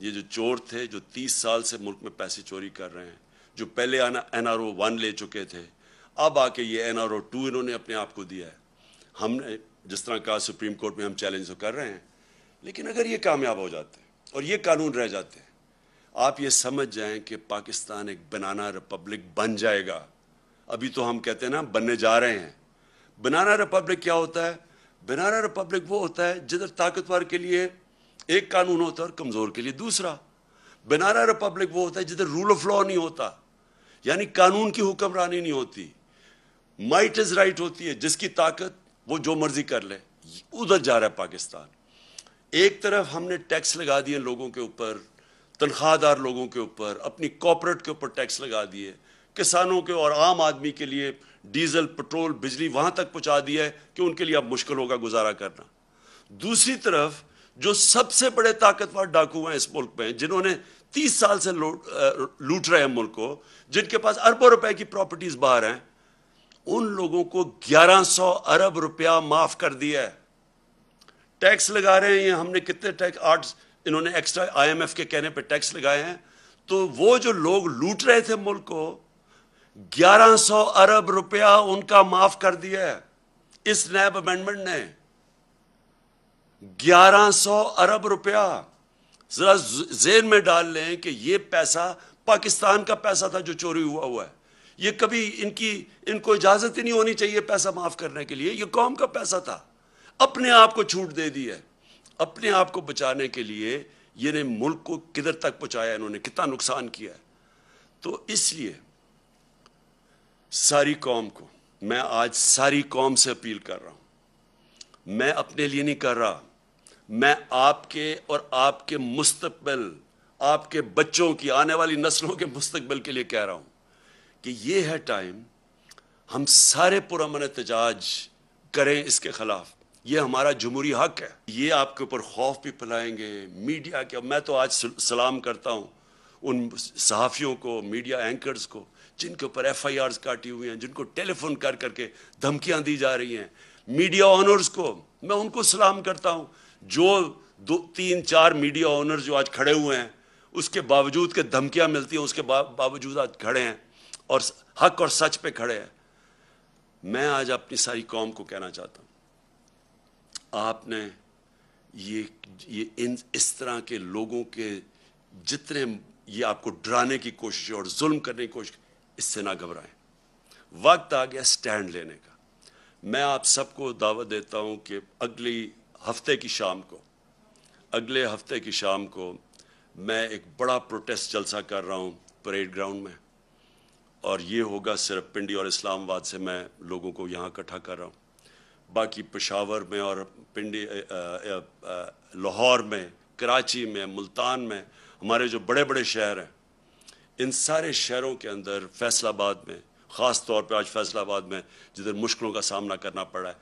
ये जो चोर थे जो 30 साल से मुल्क में पैसे चोरी कर रहे हैं जो पहले एन आर ओ वन ले चुके थे अब आके ये एन आर ओ टू इन्होंने अपने आप को दिया है हमने जिस तरह कहा सुप्रीम कोर्ट में हम चैलेंज तो कर रहे हैं लेकिन अगर ये कामयाब हो जाते और ये कानून रह जाते आप ये समझ जाएं कि पाकिस्तान एक बनाना रिपब्लिक बन जाएगा अभी तो हम कहते हैं ना बनने जा रहे हैं बनाना रिपब्लिक क्या होता है बनाना रिपब्लिक वो होता है जिधर ताकतवर के लिए एक कानून होता है और कमज़ोर के लिए दूसरा बनारा रिपब्लिक वो होता है जिधर रूल ऑफ लॉ नहीं होता यानी कानून की हुक्मरानी नहीं होती माइट इज राइट होती है जिसकी ताकत वो जो मर्जी कर ले उधर जा रहा है पाकिस्तान एक तरफ हमने टैक्स लगा दिए लोगों के ऊपर तनख्वाहदार लोगों के ऊपर अपनी कॉपोरेट के ऊपर टैक्स लगा दिए किसानों के और आम आदमी के लिए डीजल पेट्रोल बिजली वहां तक पहुंचा दिया है कि उनके लिए अब मुश्किल होगा गुजारा करना दूसरी तरफ जो सबसे बड़े ताकतवर डाकू हैं इस मुल्क में जिन्होंने तीस साल से लूट रहे हैं मुल्क को जिनके पास अरबों रुपए की प्रॉपर्टीज बाहर हैं उन लोगों को 1100 अरब रुपया माफ कर दिया है टैक्स लगा रहे हैं ये हमने कितने टैक्स आठ इन्होंने एक्स्ट्रा आईएमएफ के कहने पे टैक्स लगाए हैं तो वो जो लोग लूट रहे थे मुल्क को 1100 अरब रुपया उनका माफ कर दिया है इस नैब अमेंडमेंट ने ग्यारह सौ अरब रुपया जरा जेन में डाल लें कि ये पैसा पाकिस्तान का पैसा था जो चोरी हुआ हुआ है ये कभी इनकी इनको इजाज़त ही नहीं होनी चाहिए पैसा माफ़ करने के लिए ये कौम का पैसा था अपने आप को छूट दे दी है अपने आप को बचाने के लिए ये ने मुल्क को किधर तक पहुँचाया इन्होंने कितना नुकसान किया है तो इसलिए सारी कौम को मैं आज सारी कौम से अपील कर रहा हूं मैं अपने लिए नहीं कर रहा मैं आपके और आपके मुस्तबिल आपके बच्चों की आने वाली नस्लों के मुस्तबिल के लिए कह रहा हूं कि ये है टाइम हम सारे पुरमन एहतजाज करें इसके खिलाफ ये हमारा जमहूरी हक है ये आपके ऊपर खौफ भी फैलाएंगे मीडिया के मैं तो आज सलाम करता हूं उन सहाफ़ियों को मीडिया एंकर्स को जिनके ऊपर एफ आई काटी हुई हैं जिनको टेलीफोन कर करके धमकियां दी जा रही हैं मीडिया ऑनर्स को मैं उनको सलाम करता हूं जो दो तीन चार मीडिया ऑनर जो आज खड़े हुए हैं उसके बावजूद के धमकियां मिलती हैं उसके बावजूद आज खड़े हैं और हक और सच पे खड़े हैं मैं आज अपनी सारी कौम को कहना चाहता हूं आपने ये ये इन इस तरह के लोगों के जितने ये आपको डराने की कोशिश और जुल्म करने की कोशिश इससे ना घबराएं वक्त आ गया स्टैंड लेने का मैं आप सबको दावत देता हूँ कि अगली हफ्ते की शाम को अगले हफ्ते की शाम को मैं एक बड़ा प्रोटेस्ट जलसा कर रहा हूँ परेड ग्राउंड में और ये होगा सिर्फ पिंडी और इस्लामाबाद से मैं लोगों को यहाँ इकट्ठा कर रहा हूँ बाकी पेशावर में और पिंडी लाहौर में कराची में मुल्तान में हमारे जो बड़े बड़े शहर हैं इन सारे शहरों के अंदर फैसलाबाद में ख़ास तौर पर आज फैसलाबाद में जिधर मुश्किलों का सामना करना पड़ा है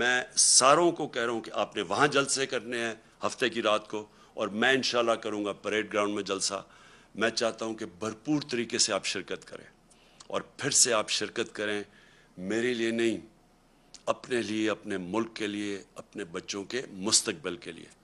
मैं सारों को कह रहा हूँ कि आपने वहाँ जलसे करने हैं हफ्ते की रात को और मैं इंशाल्लाह करूँगा परेड ग्राउंड में जलसा मैं चाहता हूँ कि भरपूर तरीके से आप शिरकत करें और फिर से आप शिरकत करें मेरे लिए नहीं अपने लिए अपने मुल्क के लिए अपने बच्चों के मुस्तबिल के लिए